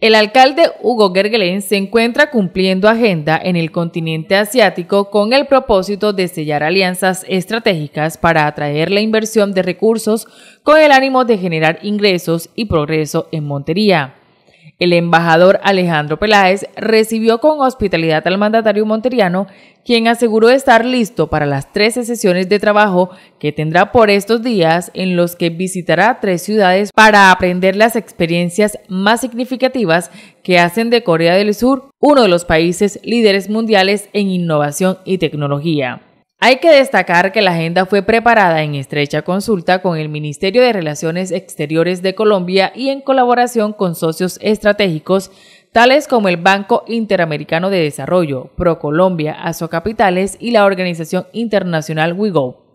El alcalde Hugo Gergelén se encuentra cumpliendo agenda en el continente asiático con el propósito de sellar alianzas estratégicas para atraer la inversión de recursos con el ánimo de generar ingresos y progreso en Montería. El embajador Alejandro Peláez recibió con hospitalidad al mandatario monteriano, quien aseguró estar listo para las 13 sesiones de trabajo que tendrá por estos días en los que visitará tres ciudades para aprender las experiencias más significativas que hacen de Corea del Sur uno de los países líderes mundiales en innovación y tecnología. Hay que destacar que la agenda fue preparada en estrecha consulta con el Ministerio de Relaciones Exteriores de Colombia y en colaboración con socios estratégicos tales como el Banco Interamericano de Desarrollo, ProColombia, Capitales y la organización internacional WIGO.